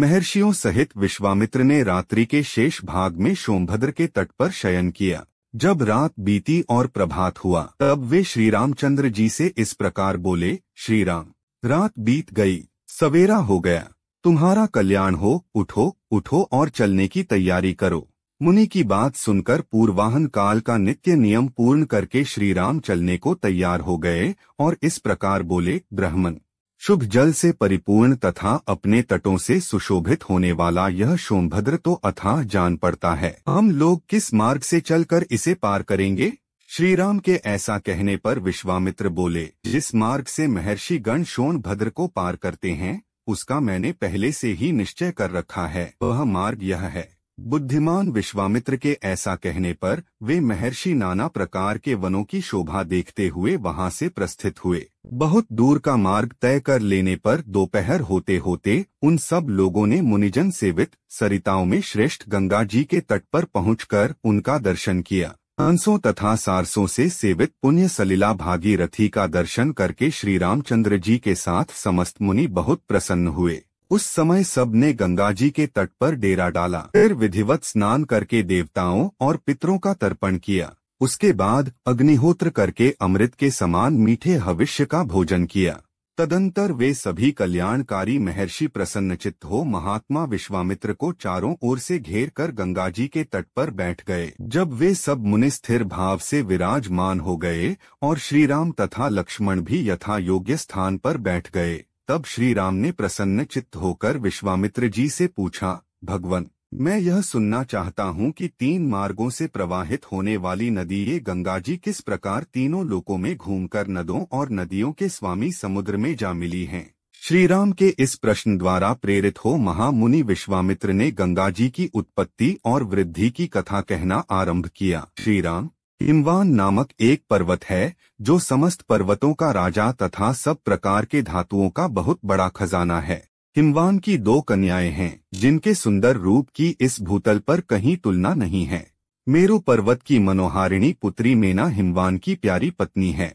महर्षियों सहित विश्वामित्र ने रात्रि के शेष भाग में सोमभद्र के तट पर शयन किया जब रात बीती और प्रभात हुआ तब वे श्री रामचंद्र जी से इस प्रकार बोले श्री राम रात बीत गई सवेरा हो गया तुम्हारा कल्याण हो उठो उठो और चलने की तैयारी करो मुनि की बात सुनकर पूर्वाहन काल का नित्य नियम पूर्ण करके श्री राम चलने को तैयार हो गए और इस प्रकार बोले ब्राह्मण शुभ जल से परिपूर्ण तथा अपने तटों से सुशोभित होने वाला यह सोमभद्र तो अथाह जान पड़ता है हम लोग किस मार्ग से चलकर इसे पार करेंगे श्री राम के ऐसा कहने पर विश्वामित्र बोले जिस मार्ग से महर्षि गण सोनभद्र को पार करते हैं उसका मैंने पहले से ही निश्चय कर रखा है वह मार्ग यह है बुद्धिमान विश्वामित्र के ऐसा कहने पर वे महर्षि नाना प्रकार के वनों की शोभा देखते हुए वहां से प्रस्थित हुए बहुत दूर का मार्ग तय कर लेने पर दोपहर होते होते उन सब लोगों ने मुनिजन सेवित सरिताओं में श्रेष्ठ गंगा जी के तट पर पहुंचकर उनका दर्शन किया अंसों तथा सारसों से सेवित पुण्य सलिला भागीरथी का दर्शन करके श्री रामचंद्र जी के साथ समस्त मुनि बहुत प्रसन्न हुए उस समय सब ने गंगा जी के तट पर डेरा डाला फिर विधिवत स्नान करके देवताओं और पितरों का तर्पण किया उसके बाद अग्निहोत्र करके अमृत के समान मीठे हविष्य का भोजन किया तदंतर वे सभी कल्याणकारी महर्षि प्रसन्नचित्त हो महात्मा विश्वामित्र को चारों ओर से घेर कर गंगा जी के तट पर बैठ गए जब वे सब मुनि स्थिर भाव से विराजमान हो गए और श्रीराम तथा लक्ष्मण भी यथा योग्य स्थान पर बैठ गए तब श्री राम ने प्रसन्न चित्त होकर विश्वामित्र जी से पूछा भगवान मैं यह सुनना चाहता हूँ कि तीन मार्गों से प्रवाहित होने वाली नदी ये गंगा जी किस प्रकार तीनों लोकों में घूमकर नदों और नदियों के स्वामी समुद्र में जा मिली हैं श्री राम के इस प्रश्न द्वारा प्रेरित हो महामुनि विश्वामित्र ने गंगा जी की उत्पत्ति और वृद्धि की कथा कहना आरंभ किया श्री राम इमवान नामक एक पर्वत है जो समस्त पर्वतों का राजा तथा सब प्रकार के धातुओं का बहुत बड़ा खजाना है हिमवान की दो कन्याएं हैं जिनके सुंदर रूप की इस भूतल पर कहीं तुलना नहीं है मेरु पर्वत की मनोहारिणी पुत्री मेना हिमवान की प्यारी पत्नी है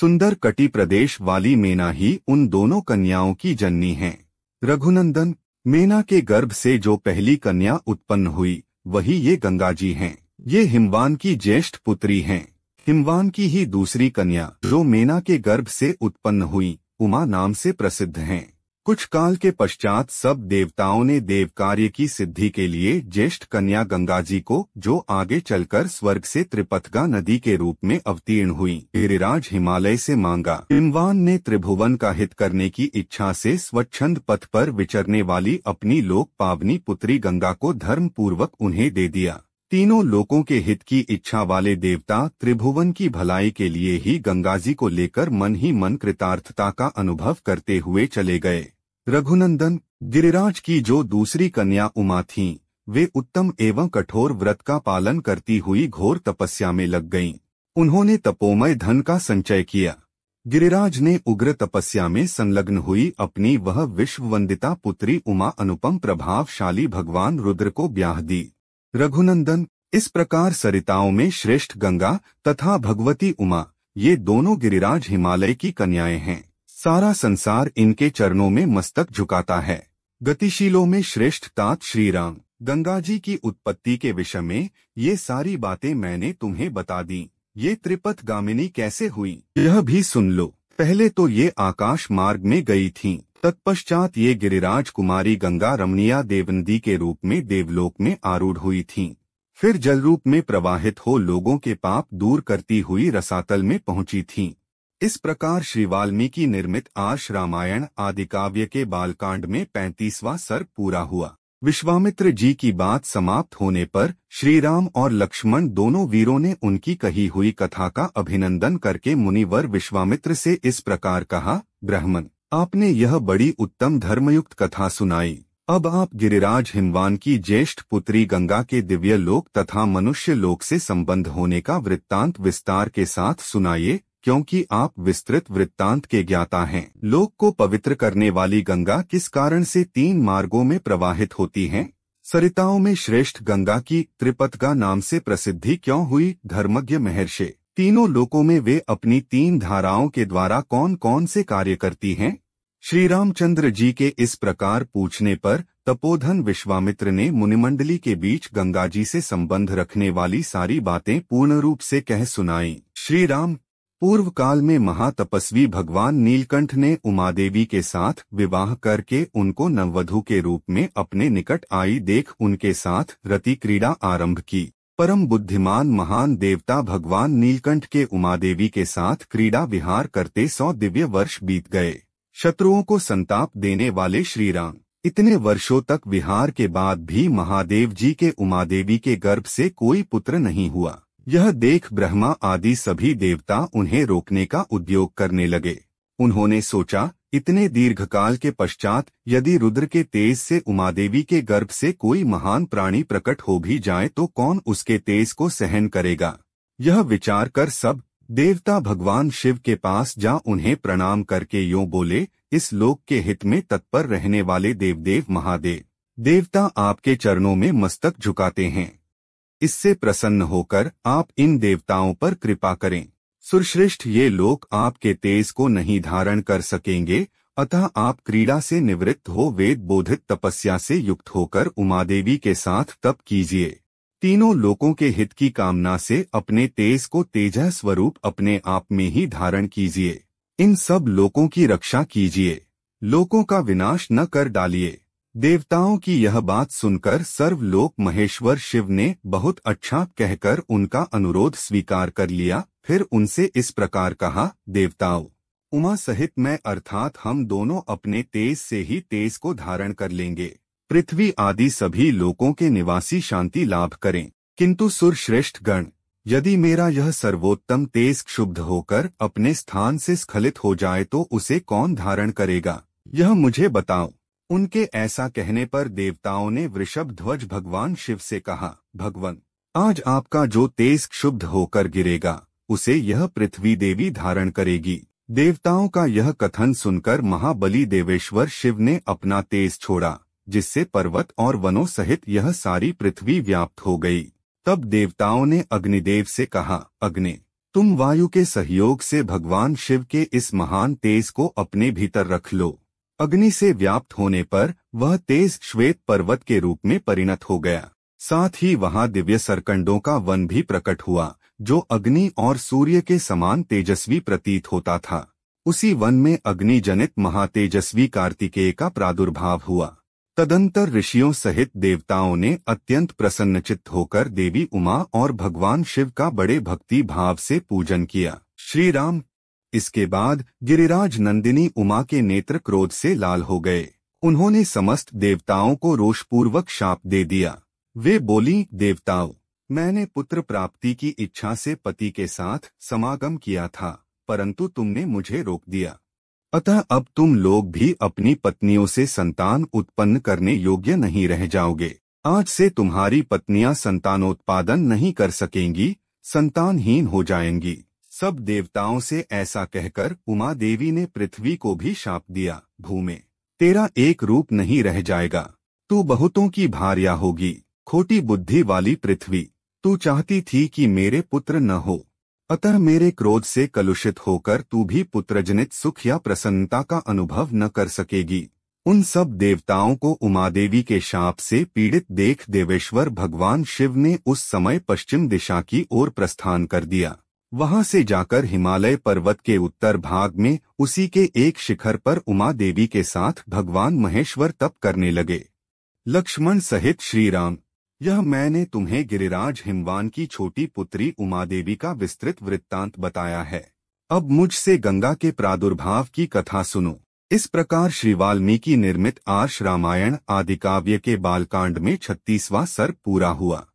सुंदर कटी प्रदेश वाली मेना ही उन दोनों कन्याओं की जननी है रघुनंदन मेना के गर्भ से जो पहली कन्या उत्पन्न हुई वही ये गंगा जी हैं ये हिमवान की ज्येष्ठ पुत्री हैं हिमवान की ही दूसरी कन्या जो मेना के गर्भ से उत्पन्न हुई उमा नाम से प्रसिद्ध हैं कुछ काल के पश्चात सब देवताओं ने देव कार्य की सिद्धि के लिए ज्येष्ठ कन्या गंगा जी को जो आगे चलकर स्वर्ग से त्रिपथगा नदी के रूप में अवतीर्ण हुई गिरिराज हिमालय से मांगा हिमवान ने त्रिभुवन का हित करने की इच्छा से स्वच्छंद पथ पर विचरने वाली अपनी लोक पावनी पुत्री गंगा को धर्म पूर्वक उन्हें दे दिया तीनों लोगों के हित की इच्छा वाले देवता त्रिभुवन की भलाई के लिए ही गंगा जी को लेकर मन ही मन कृतार्थता का अनुभव करते हुए चले गए रघुनंदन गिरिराज की जो दूसरी कन्या उमा थीं, वे उत्तम एवं कठोर व्रत का पालन करती हुई घोर तपस्या में लग गईं। उन्होंने तपोमय धन का संचय किया गिरिराज ने उग्र तपस्या में संलग्न हुई अपनी वह विश्ववंदिता पुत्री उमा अनुपम प्रभावशाली भगवान रुद्र को ब्याह दी रघुनंदन इस प्रकार सरिताओं में श्रेष्ठ गंगा तथा भगवती उमा ये दोनों गिरिराज हिमालय की कन्याएं हैं सारा संसार इनके चरणों में मस्तक झुकाता है गतिशीलों में श्रेष्ठ तात श्री राम गंगा जी की उत्पत्ति के विषय में ये सारी बातें मैंने तुम्हें बता दी ये त्रिपथ गामिनी कैसे हुई यह भी सुन लो पहले तो ये आकाश मार्ग में गई थीं, तत्पश्चात ये गिरिराज कुमारी गंगा रमणीया देवनदी के रूप में देवलोक में आरूढ़ हुई थीं, फिर जलरूप में प्रवाहित हो लोगों के पाप दूर करती हुई रसातल में पहुंची थीं। इस प्रकार श्री वाल्मीकि निर्मित आश रामायण आदि काव्य के बालकांड में पैंतीसवां सर पूरा हुआ विश्वामित्र जी की बात समाप्त होने पर श्रीराम और लक्ष्मण दोनों वीरों ने उनकी कही हुई कथा का अभिनंदन करके मुनिवर विश्वामित्र से इस प्रकार कहा ब्राह्मण आपने यह बड़ी उत्तम धर्मयुक्त कथा सुनाई अब आप गिरिराज हिमवान की ज्येष्ठ पुत्री गंगा के दिव्य लोक तथा मनुष्य लोक से संबंध होने का वृत्तांत विस्तार के साथ सुनाइए क्योंकि आप विस्तृत वृत्तांत के ज्ञाता हैं लोक को पवित्र करने वाली गंगा किस कारण से तीन मार्गों में प्रवाहित होती है सरिताओं में श्रेष्ठ गंगा की त्रिपथगा नाम से प्रसिद्धि क्यों हुई धर्मज्ञ महर्षि तीनों लोकों में वे अपनी तीन धाराओं के द्वारा कौन कौन से कार्य करती हैं श्री रामचंद्र जी के इस प्रकार पूछने पर तपोधन विश्वामित्र ने मुनिमंडली के बीच गंगा जी से संबंध रखने वाली सारी बातें पूर्ण रूप से कह सुनाई श्री राम पूर्व काल में महातपस्वी भगवान नीलकंठ ने उमा देवी के साथ विवाह करके उनको नववधु के रूप में अपने निकट आई देख उनके साथ रति क्रीड़ा आरंभ की परम बुद्धिमान महान देवता भगवान नीलकंठ के उमादेवी के साथ क्रीड़ा विहार करते सौ दिव्य वर्ष बीत गए शत्रुओं को संताप देने वाले श्री राम इतने वर्षों तक विहार के बाद भी महादेव जी के उमादेवी के गर्भ से कोई पुत्र नहीं हुआ यह देख ब्रह्मा आदि सभी देवता उन्हें रोकने का उद्योग करने लगे उन्होंने सोचा इतने दीर्घकाल के पश्चात यदि रुद्र के तेज से उमादेवी के गर्भ से कोई महान प्राणी प्रकट हो भी जाए तो कौन उसके तेज को सहन करेगा यह विचार कर सब देवता भगवान शिव के पास जा उन्हें प्रणाम करके यों बोले इस लोक के हित में तत्पर रहने वाले देवदेव महादेव देवता आपके चरणों में मस्तक झुकाते हैं इससे प्रसन्न होकर आप इन देवताओं पर कृपा करें सुरश्रेष्ठ ये लोग आपके तेज को नहीं धारण कर सकेंगे अतः आप क्रीड़ा से निवृत्त हो वेद बोधित तपस्या से युक्त होकर उमा देवी के साथ तप कीजिए तीनों लोगों के हित की कामना से अपने तेज को तेजह स्वरूप अपने आप में ही धारण कीजिए इन सब लोगों की रक्षा कीजिए लोगों का विनाश न कर डालिए देवताओं की यह बात सुनकर सर्वलोक महेश्वर शिव ने बहुत अच्छा कहकर उनका अनुरोध स्वीकार कर लिया फिर उनसे इस प्रकार कहा देवताओं उमा सहित मैं अर्थात हम दोनों अपने तेज से ही तेज को धारण कर लेंगे पृथ्वी आदि सभी लोगों के निवासी शांति लाभ करें किंतु सुरश्रेष्ठ गण यदि मेरा यह सर्वोत्तम तेज क्षुब्ध होकर अपने स्थान से स्खलित हो जाए तो उसे कौन धारण करेगा यह मुझे बताओ उनके ऐसा कहने पर देवताओं ने वृषभ ध्वज भगवान शिव से कहा भगवान आज आपका जो तेज क्षुब्ध होकर गिरेगा उसे यह पृथ्वी देवी धारण करेगी देवताओं का यह कथन सुनकर महाबली देवेश्वर शिव ने अपना तेज छोड़ा जिससे पर्वत और वनों सहित यह सारी पृथ्वी व्याप्त हो गई तब देवताओं ने अग्निदेव से कहा अग्नि तुम वायु के सहयोग से भगवान शिव के इस महान तेज को अपने भीतर रख लो अग्नि से व्याप्त होने पर वह तेज श्वेत पर्वत के रूप में परिणत हो गया साथ ही वहां दिव्य सरकंडों का वन भी प्रकट हुआ जो अग्नि और सूर्य के समान तेजस्वी प्रतीत होता था उसी वन में अग्निजनित महातेजस्वी कार्तिकेय का प्रादुर्भाव हुआ तदंतर ऋषियों सहित देवताओं ने अत्यंत प्रसन्नचित्त होकर देवी उमा और भगवान शिव का बड़े भक्ति भाव से पूजन किया श्री राम इसके बाद गिरिराज नंदिनी उमा के नेत्र क्रोध से लाल हो गए उन्होंने समस्त देवताओं को रोषपूर्वक शाप दे दिया वे बोली देवताओं मैंने पुत्र प्राप्ति की इच्छा से पति के साथ समागम किया था परंतु तुमने मुझे रोक दिया अतः अब तुम लोग भी अपनी पत्नियों से संतान उत्पन्न करने योग्य नहीं रह जाओगे आज से तुम्हारी पत्नियां संतानोत्पादन नहीं कर सकेंगी संतानहीन हो जाएंगी सब देवताओं से ऐसा कहकर उमा देवी ने पृथ्वी को भी शाप दिया भूमे तेरा एक रूप नहीं रह जाएगा तू बहुतों की भार्या होगी खोटी बुद्धि वाली पृथ्वी तू चाहती थी कि मेरे पुत्र न हो अतः मेरे क्रोध से कलुषित होकर तू भी पुत्रजनित सुख या प्रसन्नता का अनुभव न कर सकेगी उन सब देवताओं को उमा देवी के शाप से पीड़ित देख देवेश्वर भगवान शिव ने उस समय पश्चिम दिशा की ओर प्रस्थान कर दिया वहां से जाकर हिमालय पर्वत के उत्तर भाग में उसी के एक शिखर पर उमा देवी के साथ भगवान महेश्वर तप करने लगे लक्ष्मण सहित श्रीराम यह मैंने तुम्हें गिरिराज हिमवान की छोटी पुत्री उमा देवी का विस्तृत वृत्तांत बताया है अब मुझसे गंगा के प्रादुर्भाव की कथा सुनो इस प्रकार श्री वाल्मीकि निर्मित आर्ष रामायण आदि काव्य के बालकांड में छत्तीसवां सर्ग पूरा हुआ